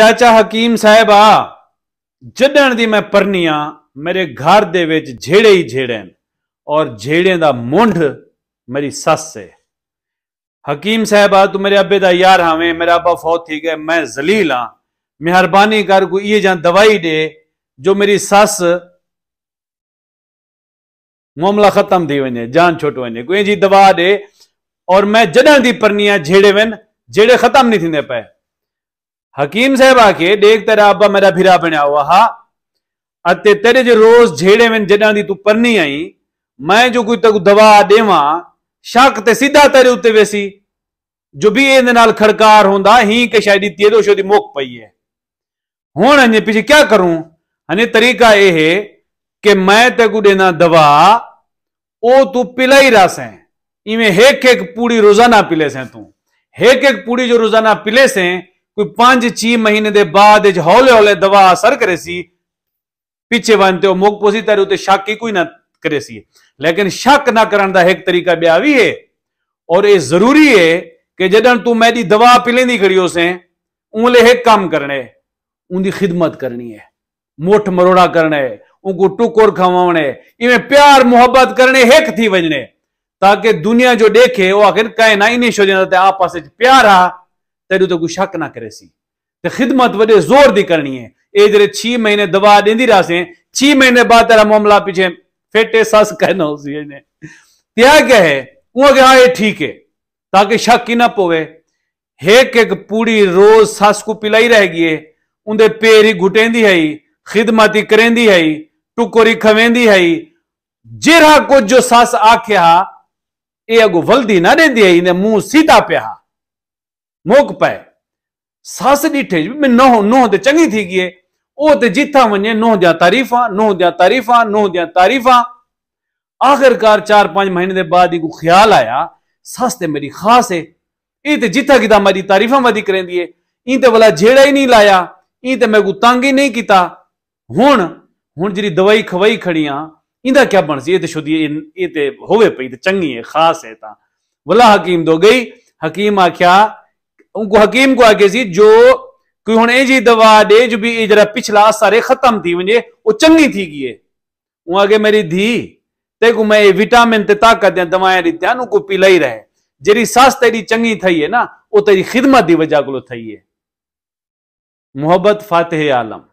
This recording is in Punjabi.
चाचा हकीम साहब आ जडन की मैं परनी हाँ मेरे घर के जेड़े ही जेड़े ਨੇ ਔਰ ਝੇੜੇ ਦਾ ਮੁੰਡ ਮੇਰੀ ਸੱਸ ਹੈ हकीम आ तू मेरे अबे का यार हावे मेरा अबा फौत थी गए मैं जलील हाँ मेहरबानी कर कोई ये जहां दवाई दे जो मेरी सस मामला खत्म थी वे जान छुट वे कोई जी दवा दे और मैं जडन की परनी हाँ जेड़े वन जेड़े खत्म नहीं थे पे ਹਕੀਮ ਸਾਹਿਬ ਆ ਕੇ ਦੇਖ ਤੇਰਾ आबा ਮੇਰਾ फिरा ਬਣਿਆ ਹੋਆ ਹਾ ਅਤੇ ਤੇਰੇ ਜੇ ਰੋਜ਼ ਝੇੜੇ ਵਿੱਚ ਜਿਨ੍ਹਾਂ ਦੀ ਤੂੰ ਪਰਨੀ ਆਈ ਮੈਂ ਜੋ ਕੋਈ ਤੱਕ ਦਵਾ ਦੇਵਾਂ ਸ਼ੱਕ ਤੇ ਸਿੱਧਾ ਤੇਰੇ ਉੱਤੇ ਵੇਸੀ ਜੋ ਵੀ ਇਹਦੇ ਨਾਲ ਖੜਕਾਰ ਹੁੰਦਾ ਹੀ ਕਿ ਸ਼ਾਇਦ ਇਹ ਤੇਰੇ ਸ਼ੋਦੀ ਮੁੱਕ ਪਈ ਹੈ ਹੁਣ ਅਨੇ ਪਿੱਛੇ ਕੀ ਕਰੂੰ ਅਨੇ ਤਰੀਕਾ ਇਹ ਹੈ ਕਿ ਮੈਂ ਤੇ ਕੋ ਦੇਣਾ ਦਵਾ ਉਹ ਤੂੰ ਪਿਲਾਈ ਰਸ ਹੈ ਇਵੇਂ ਇੱਕ ਇੱਕ ਪੂੜੀ ਰੋਜ਼ਾਨਾ ਪਿਲੇ ਸੈਂ ਤੂੰ ਇੱਕ ਇੱਕ ਪੂੜੀ ਜੋ ਰੋਜ਼ਾਨਾ ਪਿਲੇ ਸੈਂ ਕੋਈ 5 6 ਮਹੀਨੇ ਦੇ ਬਾਅਦ ਇਹ ਹੌਲੇ ਹੌਲੇ ਦਵਾ ਅਸਰ ਕਰੇ ਸੀ ਪਿੱਛੇ ਵਨ ਤੇ ਉਹ ਮੁੱਖ ਪੋਸੀ ਤਾਰੇ ਉਤੇ ਸ਼ੱਕ ਹੀ ਕੋਈ ਨਾ ਕਰੇ ਸੀ ਲੇਕਿਨ ਸ਼ੱਕ ਨਾ ਕਰਨ ਦਾ ਇੱਕ ਤਰੀਕਾ ਬਿਆ ਵੀ ਹੈ ਔਰ ਇਹ ਜ਼ਰੂਰੀ ਹੈ ਕਿ ਜਦੋਂ ਤੂੰ ਮੈਦੀ ਦਵਾ ਪਿਲੇਂਦੀ ਖੜੀ ਹੋਸੇ ਉਹਲੇ ਇੱਕ ਕੰਮ ਕਰਨੇ ਉਹਦੀ ਖਿਦਮਤ ਕਰਨੀ ਹੈ ਮੋਠ ਮਰੋੜਾ ਕਰਨੇ ਉਹਨੂੰ ਟੁਕਰ ਖਵਾਉਣੇ ਇਵੇਂ ਪਿਆਰ ਮੁਹੱਬਤ ਕਰਨੇ ਇੱਕ ਥੀ ਵਜਣੇ ਤਾਂ ਕਿ ਦੁਨੀਆ ਜੋ ਦੇਖੇ ਉਹ ਆਖਿਰ ਕਹੇ ਨਾ ਇਨੇ ਸ਼ੋਜਨ ਤੇ ਆਪਸ ਵਿੱਚ ਪਿਆਰ ਆ ਤੈਨੂੰ ਤਾਂ ਕੋਈ ਸ਼ੱਕ ਨਾ ਕਰੇ ਸੀ ਤੇ ਖਿਦਮਤ ਵਡੇ ਜ਼ੋਰ ਦੀ ਕਰਨੀ ਹੈ ਇਹ ਜਿਹੜੇ 6 ਮਹੀਨੇ ਦਵਾ ਦੇਂਦੀ ਰਾਸੇ 6 ਮਹੀਨੇ ਬਾਅਦ ਤੇਰਾ ਮਾਮਲਾ ਪਿਛੇ ਫੇਟੇ ਸੱਸ ਕਹਿਣਾ ਉਸੀ ਇਹਨੇ ਤਿਆ ਗਿਆ ਹੈ ਉਹ ਕਿ ਆਏ ਇਹ ਠੀਕ ਹੈ ਤਾਂ ਕਿ ਸ਼ੱਕ ਹੀ ਨਾ ਪਵੇ ਹੇਕ ਇੱਕ ਪੂੜੀ ਰੋਜ਼ ਸੱਸ ਕੋ ਪਿਲਾਈ ਰਹਿ ਗਈ ਉਹਦੇ ਪੇਰ ਹੀ ਘੁਟੇਂਦੀ ਹੈ ਖਿਦਮਤ ਹੀ ਕਰੇਂਦੀ ਹੈ ਟੁਕੋਰੀ ਖਵੇਂਦੀ ਹੈ ਜਿਹੜਾ ਕੁਝ ਜੋ ਸੱਸ ਆਖਿਆ ਇਹ ਅਗੋ ਵਲਦੀ ਨਾ ਦੇਂਦੀ ਹੈ ਇਹਨੇ ਮੂੰਹ ਸਿੱਧਾ ਪਿਆ ਮੋਕ ਪਏ ਸੱਸ ਡਿਠੇ ਮੈਂ ਨੋ ਨੋ ਤੇ ਚੰਗੀ ਥੀ ਗਈ ਉਹ ਤੇ ਜਿੱਥਾ ਵਣੇ ਨੋ ਜਾਂ ਤਾਰੀਫਾਂ ਨੋ ਜਾਂ ਤਾਰੀਫਾਂ ਨੋ ਜਾਂ ਤਾਰੀਫਾਂ ਆਖਰਕਾਰ 4-5 ਮਹੀਨੇ ਦੇ ਬਾਅਦ ਹੀ ਕੋ ਖਿਆਲ ਆਇਆ ਸੱਸ ਤੇ ਮੇਰੀ ਖਾਸ ਹੈ ਇਹ ਤੇ ਜਿੱਥਾ ਕਿਦਾ ਮੇਰੀ ਤਾਰੀਫਾਂ ਵਧੀ ਕਰੇਂਦੀ ਏ ਇਹ ਤੇ ਵਲਾ ਜਿਹੜਾ ਹੀ ਨਹੀਂ ਲਾਇਆ ਇਹ ਤੇ ਮੈਂ ਕੋ ਤੰਗ ਹੀ ਨਹੀਂ ਕੀਤਾ ਹੁਣ ਹੁਣ ਜਿਹੜੀ ਦਵਾਈ ਖਵਾਈ ਖੜੀਆਂ ਇਹਦਾ ਕੀ ਬਣ ਸੀ ਇਹ ਤੇ ਸ਼ੁਦੀ ਇਹ ਤੇ ਹੋਵੇ ਪਈ ਤੇ ਚੰਗੀ ਹੈ ਖਾਸ ਹੈ ਤਾਂ ਵਲਾ ਹਕੀਮ ਦੋ ਗਈ ਹਕੀਮ ਆਖਿਆ उनको हकीम को आगे सी जो कोई हुणे जी दवा दे जो भी जरा पिछला सारे खत्म थी मुझे वो चंगी थी गिए वो आगे मेरी धी ते को मैं विटामिन ते ताकत या दवाएं री ध्यान को पिलाई रहे जेरी सास तेरी चंगी थई है ना वो तेरी खिदमत की वजह को थई है मोहब्बत फातेह आलम